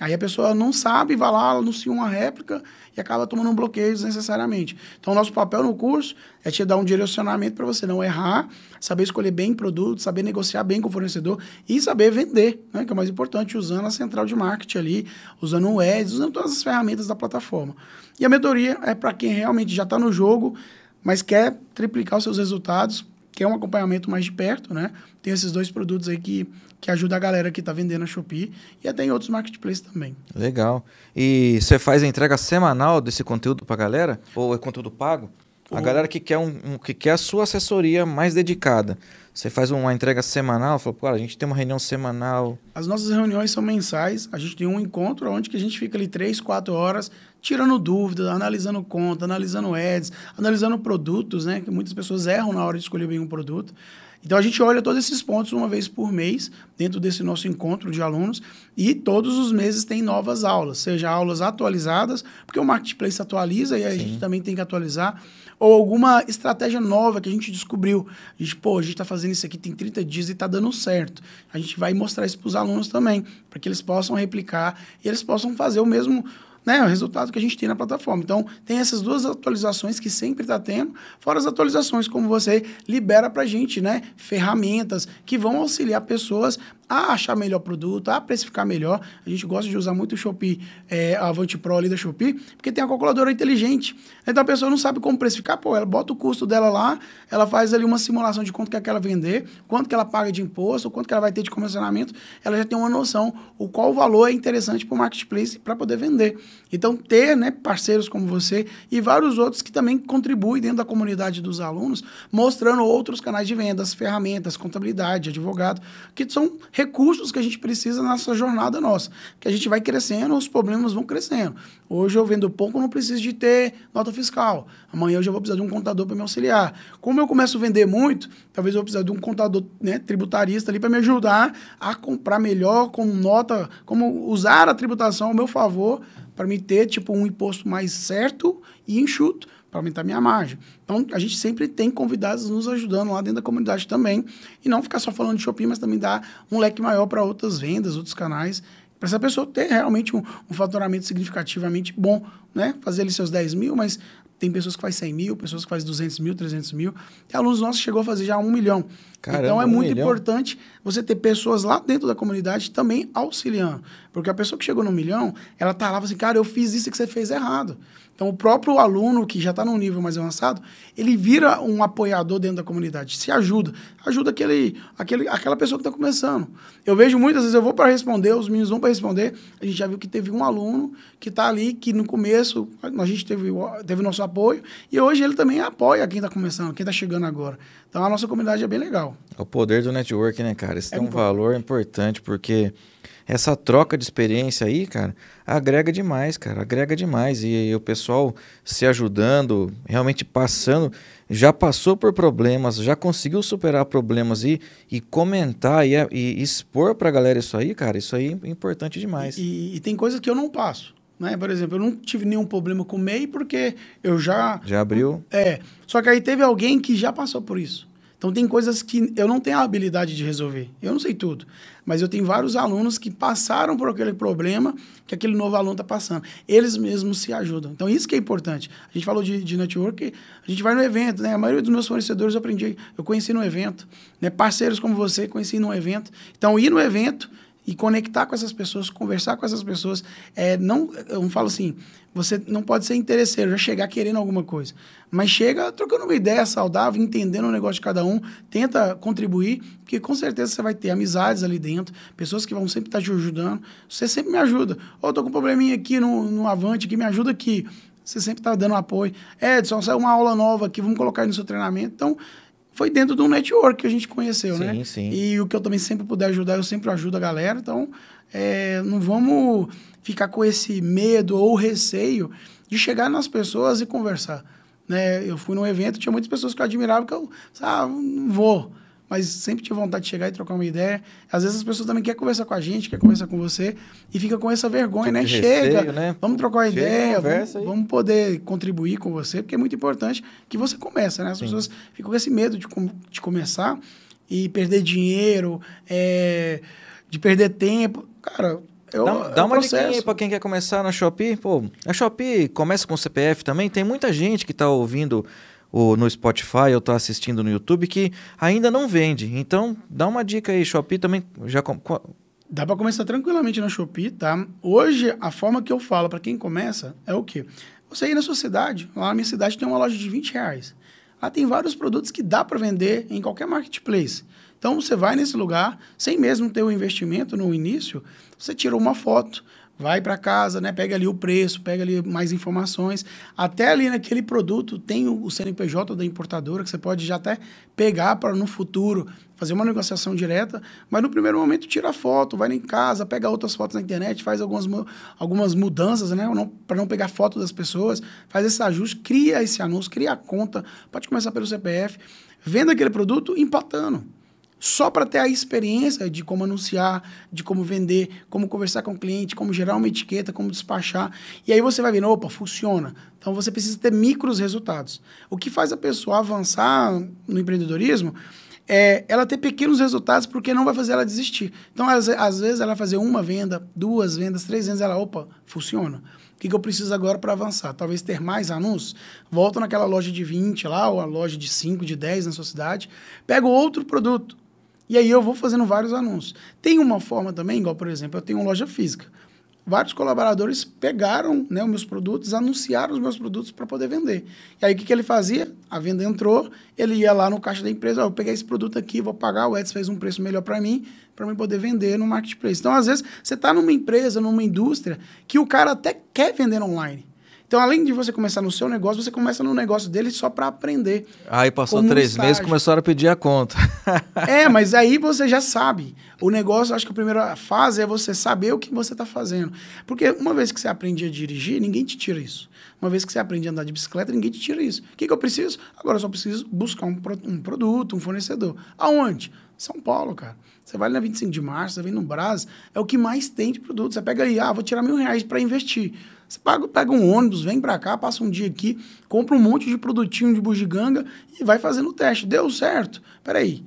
Aí a pessoa não sabe, vai lá, anuncia uma réplica e acaba tomando um bloqueio desnecessariamente. Então, nosso papel no curso é te dar um direcionamento para você não errar, saber escolher bem produto, saber negociar bem com o fornecedor e saber vender, né? que é o mais importante, usando a central de marketing ali, usando o Ads, usando todas as ferramentas da plataforma. E a mentoria é para quem realmente já está no jogo, mas quer triplicar os seus resultados, quer um acompanhamento mais de perto, né? Tem esses dois produtos aí que, que ajuda a galera que está vendendo na Shopee e até em outros marketplaces também. Legal. E você faz a entrega semanal desse conteúdo para a galera? Ou é conteúdo pago? A galera que quer, um, um, que quer a sua assessoria mais dedicada. Você faz uma entrega semanal, fala, pô, a gente tem uma reunião semanal. As nossas reuniões são mensais, a gente tem um encontro onde que a gente fica ali três, quatro horas tirando dúvidas, analisando conta, analisando ads, analisando produtos, né? Que muitas pessoas erram na hora de escolher bem um produto. Então a gente olha todos esses pontos uma vez por mês dentro desse nosso encontro de alunos e todos os meses tem novas aulas, seja aulas atualizadas, porque o marketplace atualiza e a Sim. gente também tem que atualizar, ou alguma estratégia nova que a gente descobriu. A gente, pô, a gente está fazendo isso aqui tem 30 dias e está dando certo. A gente vai mostrar isso para os alunos também, para que eles possam replicar e eles possam fazer o mesmo né, o resultado que a gente tem na plataforma. Então, tem essas duas atualizações que sempre está tendo, fora as atualizações como você libera para a gente, né, ferramentas que vão auxiliar pessoas a achar melhor produto, a precificar melhor. A gente gosta de usar muito o Shopee, é, eh, a Avante Pro ali da Shopee, porque tem a calculadora inteligente. Então a pessoa não sabe como precificar, pô, ela bota o custo dela lá, ela faz ali uma simulação de quanto que ela vender, quanto que ela paga de imposto, quanto que ela vai ter de comissionamento, ela já tem uma noção o qual valor é interessante para o marketplace para poder vender. Então ter, né, parceiros como você e vários outros que também contribuem dentro da comunidade dos alunos, mostrando outros canais de vendas, ferramentas, contabilidade, advogado, que são recursos que a gente precisa nessa jornada nossa. Que a gente vai crescendo, os problemas vão crescendo. Hoje eu vendo pouco, não preciso de ter nota fiscal. Amanhã eu já vou precisar de um contador para me auxiliar. Como eu começo a vender muito, talvez eu vou precisar de um contador né, tributarista ali para me ajudar a comprar melhor, com nota, como usar a tributação ao meu favor, para me ter tipo um imposto mais certo e enxuto para aumentar minha margem. Então, a gente sempre tem convidados nos ajudando lá dentro da comunidade também. E não ficar só falando de Shopee, mas também dar um leque maior para outras vendas, outros canais. Para essa pessoa ter realmente um, um faturamento significativamente bom, né? Fazer ali seus 10 mil, mas tem pessoas que fazem 100 mil, pessoas que fazem 200 mil, 300 mil. Tem alunos nossos que chegou a fazer já um milhão. Caramba, então é um muito milhão. importante você ter pessoas lá dentro da comunidade também auxiliando. Porque a pessoa que chegou no milhão, ela tá lá assim, cara, eu fiz isso que você fez errado. Então o próprio aluno que já está num nível mais avançado, ele vira um apoiador dentro da comunidade, se ajuda, ajuda aquele, aquele, aquela pessoa que está começando. Eu vejo muitas vezes eu vou para responder, os meninos vão para responder, a gente já viu que teve um aluno que está ali que no começo a gente teve teve nosso apoio. E hoje ele também apoia quem está começando, quem está chegando agora. Então a nossa comunidade é bem legal. É o poder do network, né, cara? Isso é tem um importante. valor importante, porque essa troca de experiência aí, cara, agrega demais, cara, agrega demais. E, e, o pessoal se ajudando, realmente passando, já passou por problemas, já conseguiu superar problemas e, e comentar e, e expor pra galera isso aí, cara, isso aí é importante demais. E, e, e tem coisas que eu não passo. Né? Por exemplo, eu não tive nenhum problema com o MEI porque eu já. Já abriu? É. Só que aí teve alguém que já passou por isso. Então tem coisas que eu não tenho a habilidade de resolver. Eu não sei tudo, mas eu tenho vários alunos que passaram por aquele problema que aquele novo aluno está passando. Eles mesmos se ajudam. Então isso que é importante. A gente falou de, de network, a gente vai no evento, né? A maioria dos meus fornecedores eu aprendi, eu conheci no evento, né? Parceiros como você conheci no evento. Então ir no evento e conectar com essas pessoas, conversar com essas pessoas. É, não, eu falo assim, você não pode ser interesseiro, já chegar querendo alguma coisa. Mas chega trocando uma ideia saudável, entendendo o negócio de cada um, tenta contribuir, porque com certeza você vai ter amizades ali dentro, pessoas que vão sempre estar te ajudando. Você sempre me ajuda. Ou oh, tô com um probleminha aqui no, no Avante, que me ajuda aqui. Você sempre está dando apoio. Edson, saiu uma aula nova aqui, vamos colocar no seu treinamento. Então, foi dentro de um network que a gente conheceu, sim, né? Sim, sim. E o que eu também sempre puder ajudar, eu sempre ajudo a galera. Então, é, não vamos ficar com esse medo ou receio de chegar nas pessoas e conversar. Né? Eu fui num evento, tinha muitas pessoas que eu admirava, que eu, sabe, ah, não vou mas sempre tive vontade de chegar e trocar uma ideia. Às vezes as pessoas também querem conversar com a gente, quer conversar com você, e fica com essa vergonha, tipo né? Receio, Chega, né? vamos trocar Chega, ideia, vamos, vamos, poder contribuir com você, porque é muito importante que você comece, né? As Sim. pessoas ficam com esse medo de, com, de começar e perder dinheiro, é, de perder tempo. Cara, eu, dá, dá é uma dica aí para quem quer começar na Shopee. Pô, a Shopee começa com CPF também. Tem muita gente que está ouvindo ou no Spotify, ou está assistindo no YouTube, que ainda não vende. Então, dá uma dica aí, Shopee também já... Dá para começar tranquilamente na Shopee, tá? Hoje, a forma que eu falo para quem começa é o quê? Você ir na sua cidade, lá na minha cidade tem uma loja de 20 reais. Lá tem vários produtos que dá para vender em qualquer marketplace. Então, você vai nesse lugar, sem mesmo ter o um investimento no início, você tira uma foto, vai para casa, né? Pega ali o preço, pega ali mais informações. Até ali naquele produto tem o CNPJ da importadora que você pode já até pegar para no futuro fazer uma negociação direta, mas no primeiro momento tira foto, vai em casa, pega outras fotos na internet, faz algumas, algumas mudanças, né? Para não pegar foto das pessoas, faz esse ajuste, cria esse anúncio, cria a conta, pode começar pelo CPF, venda aquele produto empatando só para ter a experiência de como anunciar, de como vender, como conversar com o cliente, como gerar uma etiqueta, como despachar. E aí você vai vendo, opa, funciona. Então você precisa ter micros resultados. O que faz a pessoa avançar no empreendedorismo é ela ter pequenos resultados porque não vai fazer ela desistir. Então, às, às vezes, ela fazer uma venda, duas vendas, três vendas, ela, opa, funciona. O que, que eu preciso agora para avançar? Talvez ter mais anúncios? Volto naquela loja de 20 lá, ou a loja de 5, de 10 na sua cidade, pego outro produto, e aí eu vou fazendo vários anúncios. Tem uma forma também, igual, por exemplo, eu tenho uma loja física. Vários colaboradores pegaram né, os meus produtos, anunciaram os meus produtos para poder vender. E aí o que, que ele fazia? A venda entrou, ele ia lá no caixa da empresa, oh, eu peguei esse produto aqui, vou pagar, o Edson fez um preço melhor para mim, para mim poder vender no marketplace. Então, às vezes, você está numa empresa, numa indústria, que o cara até quer vender online. Então, além de você começar no seu negócio, você começa no negócio dele só para aprender. Aí passou três um meses, começaram a pedir a conta. é, mas aí você já sabe. O negócio, acho que a primeira fase é você saber o que você está fazendo. Porque uma vez que você aprende a dirigir, ninguém te tira isso. Uma vez que você aprende a andar de bicicleta, ninguém te tira isso. O que, que eu preciso? Agora eu só preciso buscar um, um produto, um fornecedor. Aonde? São Paulo, cara. Você vai na 25 de março, você vem no Brás, é o que mais tem de produto. Você pega aí, ah, vou tirar mil reais para investir. Você paga, pega um ônibus, vem para cá, passa um dia aqui, compra um monte de produtinho de bugiganga e vai fazendo o teste. Deu certo? Peraí,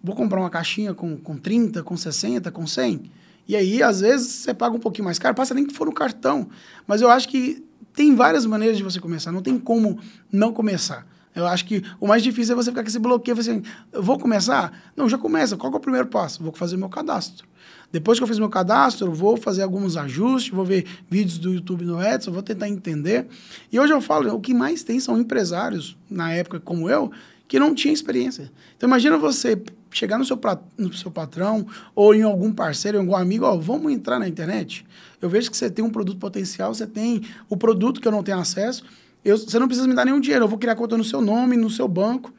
vou comprar uma caixinha com, com 30, com 60, com 100? E aí, às vezes, você paga um pouquinho mais caro, passa nem que for no cartão. Mas eu acho que tem várias maneiras de você começar, não tem como não começar. Eu acho que o mais difícil é você ficar com esse bloqueio, assim, eu vou começar? Não, já começa. Qual é o primeiro passo? Vou fazer meu cadastro. Depois que eu fiz meu cadastro, vou fazer alguns ajustes, vou ver vídeos do YouTube no Edson, vou tentar entender. E hoje eu falo, o que mais tem são empresários, na época como eu, que não tinha experiência. Então imagina você chegar no seu, no seu patrão ou em algum parceiro, em algum amigo, ó, vamos entrar na internet. Eu vejo que você tem um produto potencial, você tem o produto que eu não tenho acesso eu, você não precisa me dar nenhum dinheiro, eu vou criar conta no seu nome, no seu banco,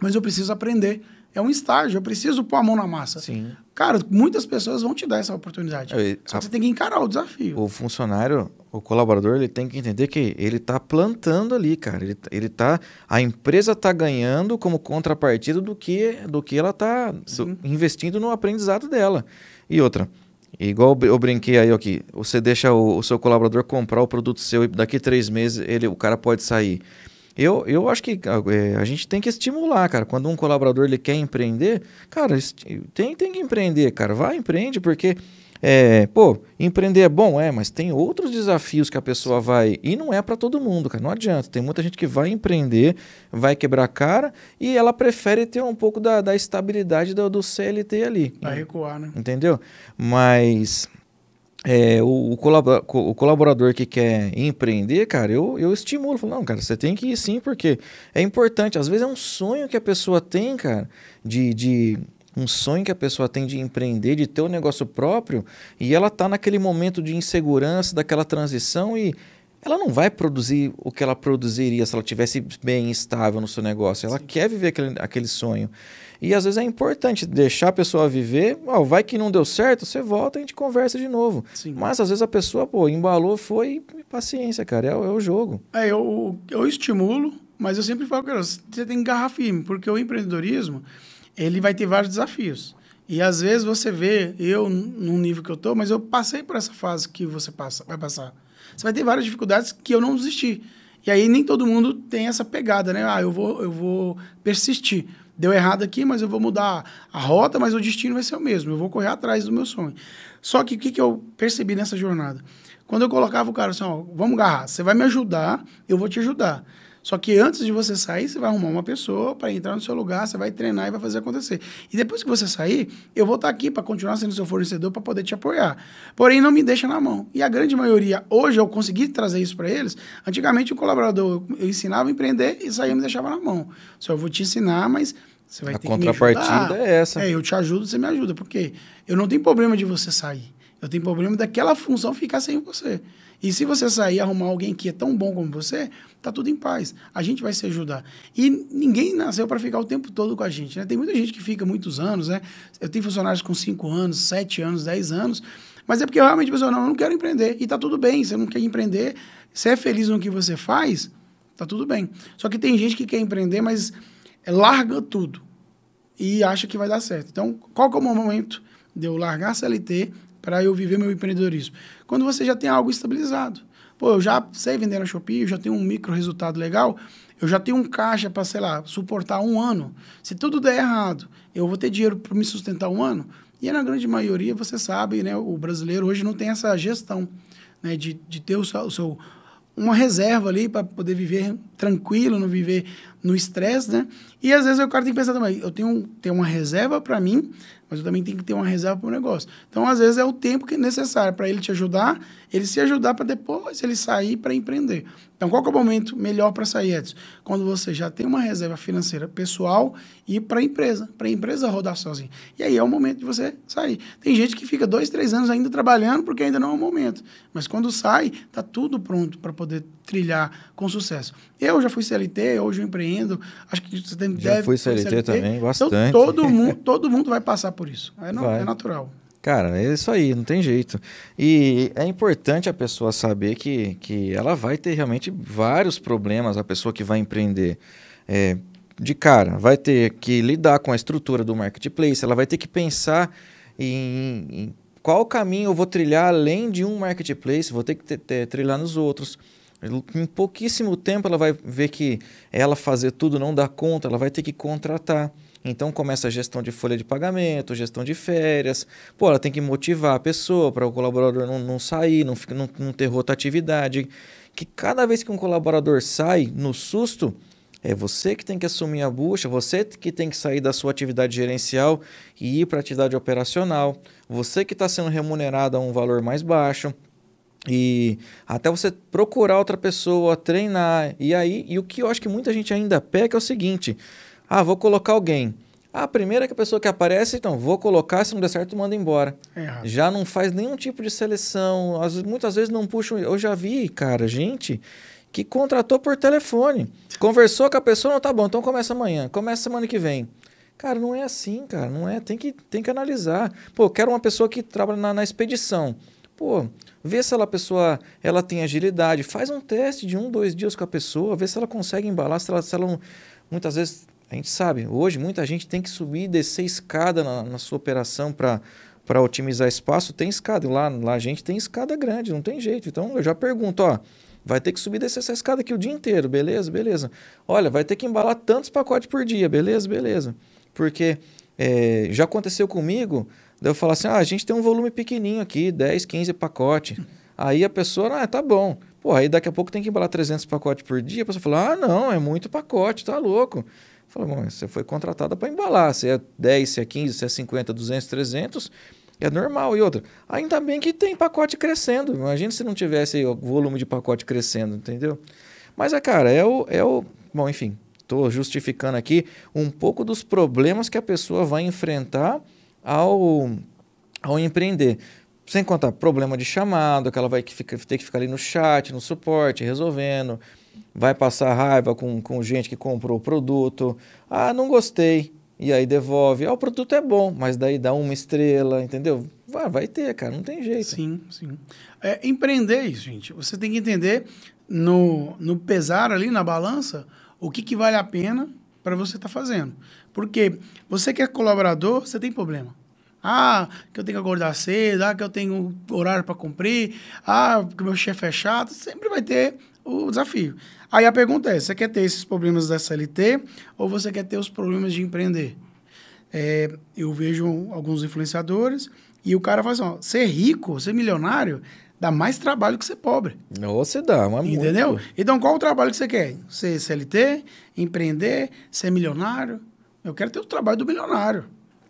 mas eu preciso aprender. É um estágio, eu preciso pôr a mão na massa. Sim. Cara, muitas pessoas vão te dar essa oportunidade. Eu, Só que a, você tem que encarar o desafio. O funcionário, o colaborador, ele tem que entender que ele está plantando ali, cara. Ele, ele tá, a empresa está ganhando como contrapartida do que, do que ela está investindo no aprendizado dela. E outra, Igual eu brinquei aí aqui, você deixa o, o, seu colaborador comprar o produto seu e daqui três meses ele, o cara pode sair. Eu, eu acho que ah, é, a gente tem que estimular, cara. Quando um colaborador ele quer empreender, cara, tem, tem que empreender, cara. Vai, empreende, porque é, pô, empreender é bom, é, mas tem outros desafios que a pessoa vai. E não é para todo mundo, cara. Não adianta. Tem muita gente que vai empreender, vai quebrar a cara e ela prefere ter um pouco da, da estabilidade do, do CLT ali. Vai recuar, né? Entendeu? Mas. É, o, o, colabora o, colaborador que quer empreender, cara, eu, eu estimulo. Falo, não, cara, você tem que ir sim, porque é importante. Às vezes é um sonho que a pessoa tem, cara, de, de um sonho que a pessoa tem de empreender, de ter o um negócio próprio, e ela está naquele momento de insegurança, daquela transição e ela não vai produzir o que ela produziria se ela tivesse bem estável no seu negócio. Ela Sim. quer viver aquele, aquele sonho. E às vezes é importante deixar a pessoa viver. Oh, vai que não deu certo, você volta e a gente conversa de novo. Sim. Mas às vezes a pessoa, pô, embalou, foi paciência, cara. É, é o jogo. É, eu, eu estimulo, mas eu sempre falo, cara, você tem que firme, porque o empreendedorismo ele vai ter vários desafios. E às vezes você vê, eu, no nível que eu tô, mas eu passei por essa fase que você passa, vai passar. Você vai ter várias dificuldades que eu não desisti. E aí nem todo mundo tem essa pegada, né? Ah, eu vou, eu vou persistir. Deu errado aqui, mas eu vou mudar a rota, mas o destino vai ser o mesmo. Eu vou correr atrás do meu sonho. Só que o que, que eu percebi nessa jornada? Quando eu colocava o cara assim, ó, vamos garrar, você vai me ajudar, eu vou te ajudar. Só que antes de você sair, você vai arrumar uma pessoa para entrar no seu lugar, você vai treinar e vai fazer acontecer. E depois que você sair, eu vou estar tá aqui para continuar sendo seu fornecedor para poder te apoiar. Porém, não me deixa na mão. E a grande maioria, hoje eu consegui trazer isso para eles. Antigamente, o colaborador, eu ensinava a empreender e saía e me deixava na mão. Só eu vou te ensinar, mas você vai a ter que me ajudar. A contrapartida é essa. É, eu te ajudo, você me ajuda. Porque eu não tenho problema de você sair. Eu tenho problema daquela função ficar sem você. E se você sair arrumar alguém que é tão bom como você, tá tudo em paz. A gente vai se ajudar. E ninguém nasceu para ficar o tempo todo com a gente, né? Tem muita gente que fica muitos anos, né? Eu tenho funcionários com 5 anos, 7 anos, 10 anos, mas é porque realmente pensou, não, eu não quero empreender. E tá tudo bem, você não quer empreender, você é feliz no que você faz, tá tudo bem. Só que tem gente que quer empreender, mas larga tudo e acha que vai dar certo. Então, qual que é o momento de eu largar a CLT para eu viver meu empreendedorismo? Quando você já tem algo estabilizado. Pô, eu já sei vender na Shopee, eu já tenho um micro resultado legal, eu já tenho um caixa para, sei lá, suportar um ano. Se tudo der errado, eu vou ter dinheiro para me sustentar um ano? E na grande maioria, você sabe, né, o brasileiro hoje não tem essa gestão né, de, de ter o seu, o seu uma reserva ali para poder viver tranquilo, não viver no estresse, né? E às vezes o cara tem que pensar também, eu tenho, tenho uma reserva para mim, mas eu também tenho que ter uma reserva para o negócio. Então, às vezes, é o tempo que é necessário para ele te ajudar, ele se ajudar para depois ele sair para empreender. Então, qual é o momento melhor para sair, Edson? Quando você já tem uma reserva financeira pessoal e para a empresa, para a empresa rodar sozinha. E aí é o momento de você sair. Tem gente que fica dois, três anos ainda trabalhando porque ainda não é o momento. Mas quando sai, está tudo pronto para poder trilhar com sucesso. Eu já fui CLT, hoje eu empreendo. Acho que você deve. Já foi CLT, CLT, também, então, bastante. Então, todo, mundo, todo mundo vai passar por isso. É, não, é natural. Cara, é isso aí, não tem jeito. E é importante a pessoa saber que, que ela vai ter realmente vários problemas, a pessoa que vai empreender. É, de cara, vai ter que lidar com a estrutura do marketplace, ela vai ter que pensar em, em qual caminho eu vou trilhar além de um marketplace, vou ter que ter, ter, trilhar nos outros. Em pouquíssimo tempo ela vai ver que ela fazer tudo não dá conta, ela vai ter que contratar. Então começa a gestão de folha de pagamento, gestão de férias. Pô, ela tem que motivar a pessoa para o colaborador não, não sair, não, não, não ter rotatividade. Que cada vez que um colaborador sai no susto, é você que tem que assumir a bucha, você que tem que sair da sua atividade gerencial e ir para a atividade operacional, você que está sendo remunerado a um valor mais baixo. E até você procurar outra pessoa, treinar. E aí, e o que eu acho que muita gente ainda peca é o seguinte: ah, vou colocar alguém. Ah, a primeira que a pessoa que aparece, então, vou colocar, se não der certo, manda embora. É já não faz nenhum tipo de seleção. As, muitas vezes não puxa Eu já vi, cara, gente que contratou por telefone. Conversou com a pessoa, não tá bom, então começa amanhã, começa semana que vem. Cara, não é assim, cara, não é. Tem que, tem que analisar. Pô, quero uma pessoa que trabalha na, na expedição. Pô, vê se ela, a pessoa ela tem agilidade. Faz um teste de um, dois dias com a pessoa, vê se ela consegue embalar, se ela, se ela não, muitas vezes a gente sabe, hoje muita gente tem que subir e descer escada na, na sua operação para para otimizar espaço, tem escada. Lá, lá a gente tem escada grande, não tem jeito. Então eu já pergunto, ó, vai ter que subir e descer essa escada aqui o dia inteiro, beleza? Beleza. Olha, vai ter que embalar tantos pacotes por dia, beleza? Beleza. Porque é, já aconteceu comigo, daí eu falar assim: ah, a gente tem um volume pequenininho aqui, 10, 15 pacote. Aí a pessoa, ah, tá bom. Pô, aí daqui a pouco tem que embalar 300 pacotes por dia. A pessoa fala: ah, não, é muito pacote, tá louco. Fala, bom, você foi contratada para embalar. Se é 10, se é 15, se é 50, 200, 300, é normal. E outra, ainda bem que tem pacote crescendo. Imagina se não tivesse o volume de pacote crescendo, entendeu? Mas é, cara, é o. É o bom, enfim, Estou justificando aqui um pouco dos problemas que a pessoa vai enfrentar ao, ao empreender. Sem contar problema de chamado, que ela vai ter que ficar ali no chat, no suporte, resolvendo. Vai passar raiva com, com gente que comprou o produto. Ah, não gostei. E aí devolve. Ah, o produto é bom, mas daí dá uma estrela, entendeu? Vai, vai ter, cara, não tem jeito. Sim, sim. É, empreender isso, gente. Você tem que entender no, no pesar ali, na balança, o que, que vale a pena para você estar tá fazendo. Porque você que é colaborador, você tem problema. Ah, que eu tenho que acordar cedo, ah, que eu tenho horário para cumprir, ah, que meu chefe é chato, sempre vai ter o desafio. Aí a pergunta é, você quer ter esses problemas da SLT ou você quer ter os problemas de empreender? É, eu vejo alguns influenciadores e o cara fala assim, ó, ser é rico, ser é milionário, dá mais trabalho que ser pobre. Ou você dá, mas é Entendeu? Muito. Então, qual o trabalho que você quer? Ser CLT, empreender, ser milionário? Eu quero ter o trabalho do milionário.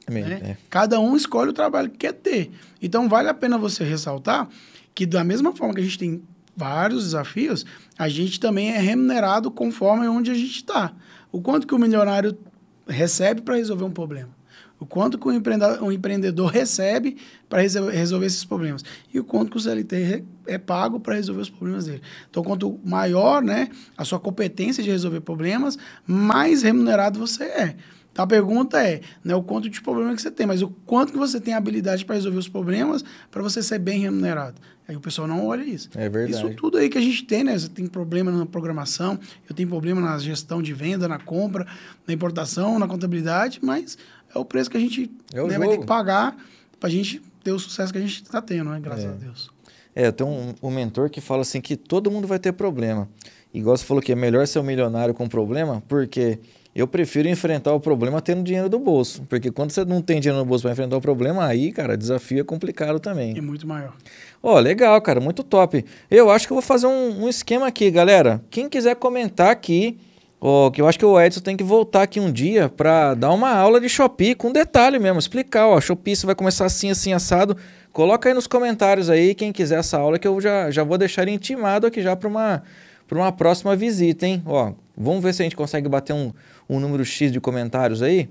É né? é. Cada um escolhe o trabalho que quer ter. Então, vale a pena você ressaltar que, da mesma forma que a gente tem vários desafios, a gente também é remunerado conforme onde a gente está. O quanto que o milionário recebe para resolver um problema. O quanto que o empreendedor recebe para resolver esses problemas. E o quanto que o CLT é pago para resolver os problemas dele. Então, quanto maior né, a sua competência de resolver problemas, mais remunerado você é. Então, a pergunta é, não é o quanto de problema que você tem, mas o quanto que você tem habilidade para resolver os problemas para você ser bem remunerado. Aí o pessoal não olha isso. É verdade. Isso tudo aí que a gente tem, né? Você tem problema na programação, eu tenho problema na gestão de venda, na compra, na importação, na contabilidade, mas é o preço que a gente é né, vai ter que pagar para a gente ter o sucesso que a gente está tendo, né? Graças é. a Deus. É, eu tenho um, um, mentor que fala assim que todo mundo vai ter problema. Igual você falou que é melhor ser um milionário com problema, porque eu prefiro enfrentar o problema tendo dinheiro do bolso. Porque quando você não tem dinheiro no bolso para enfrentar o problema, aí, cara, desafio é complicado também. É muito maior. Ó, oh, legal, cara, muito top. Eu acho que eu vou fazer um, um esquema aqui, galera. Quem quiser comentar aqui, Oh, que eu acho que o Edson tem que voltar aqui um dia para dar uma aula de Shopee com detalhe mesmo, explicar, ó, Shopee você vai começar assim, assim, assado. Coloca aí nos comentários aí quem quiser essa aula que eu já, já vou deixar intimado aqui já para uma, uma próxima visita, hein? Ó, vamos ver se a gente consegue bater um, um número X de comentários aí.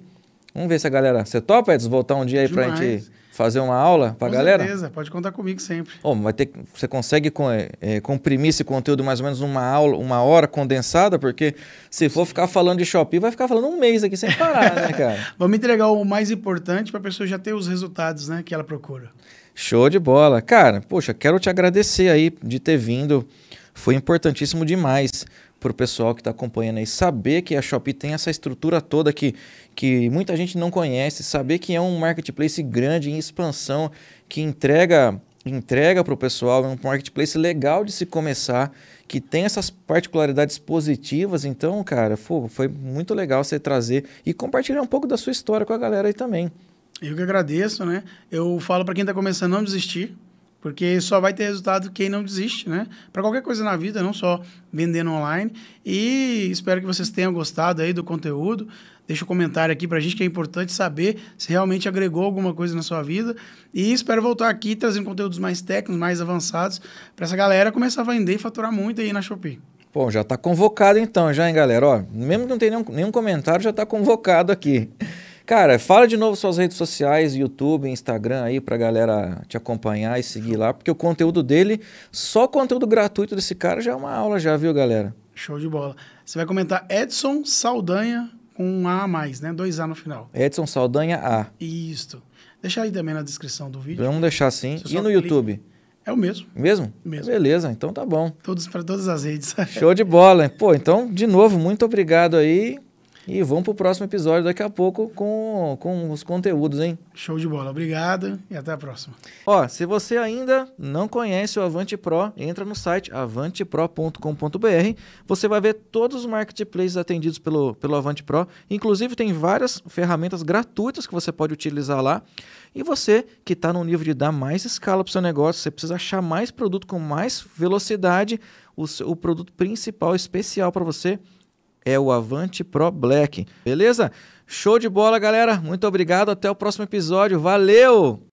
Vamos ver se a galera... Você topa, Edson, voltar um dia aí para a gente fazer uma aula para a galera? Beleza, pode contar comigo sempre. Oh, vai ter, você consegue é, comprimir esse conteúdo mais ou menos numa aula, uma hora condensada, porque se for ficar falando de Shopee, vai ficar falando um mês aqui sem parar, né, cara? Vamos entregar o mais importante para a pessoa já ter os resultados né, que ela procura. Show de bola. Cara, poxa, quero te agradecer aí de ter vindo. Foi importantíssimo demais para o pessoal que está acompanhando aí saber que a Shopee tem essa estrutura toda que, que muita gente não conhece, saber que é um marketplace grande em expansão, que entrega entrega para o pessoal, é um marketplace legal de se começar, que tem essas particularidades positivas. Então, cara, foi muito legal você trazer e compartilhar um pouco da sua história com a galera aí também. Eu que agradeço, né? Eu falo para quem está começando não desistir, porque só vai ter resultado quem não desiste, né? Para qualquer coisa na vida, não só vendendo online. E espero que vocês tenham gostado aí do conteúdo. Deixa um comentário aqui para a gente que é importante saber se realmente agregou alguma coisa na sua vida. E espero voltar aqui trazendo conteúdos mais técnicos, mais avançados, para essa galera começar a vender e faturar muito aí na Shopee. Bom, já está convocado então, já, hein, galera? Ó, mesmo que não tenha nenhum, nenhum comentário, já está convocado aqui. Cara, fala de novo suas redes sociais, YouTube, Instagram aí pra galera te acompanhar e seguir lá, porque o conteúdo dele, só conteúdo gratuito desse cara já é uma aula já, viu, galera? Show de bola. Você vai comentar Edson Saldanha com um A a mais, né? Dois A no final. Edson Saldanha A. Isso. Deixa aí também na descrição do vídeo. Vamos deixar sim. E no clica. YouTube? É o mesmo. Mesmo? Mesmo. Beleza, então tá bom. Todos para todas as redes. Show de bola. Pô, então, de novo, muito obrigado aí. E vamos para o próximo episódio daqui a pouco com, com os conteúdos, hein? Show de bola. Obrigado e até a próxima. Ó, se você ainda não conhece o Avante Pro, entra no site avantepro.com.br. Você vai ver todos os marketplaces atendidos pelo, pelo Avante Pro. Inclusive, tem várias ferramentas gratuitas que você pode utilizar lá. E você que está no nível de dar mais escala para o seu negócio, você precisa achar mais produto com mais velocidade, o, seu, o produto principal especial para você é o Avante Pro Black. Beleza? Show de bola, galera. Muito obrigado. Até o próximo episódio. Valeu!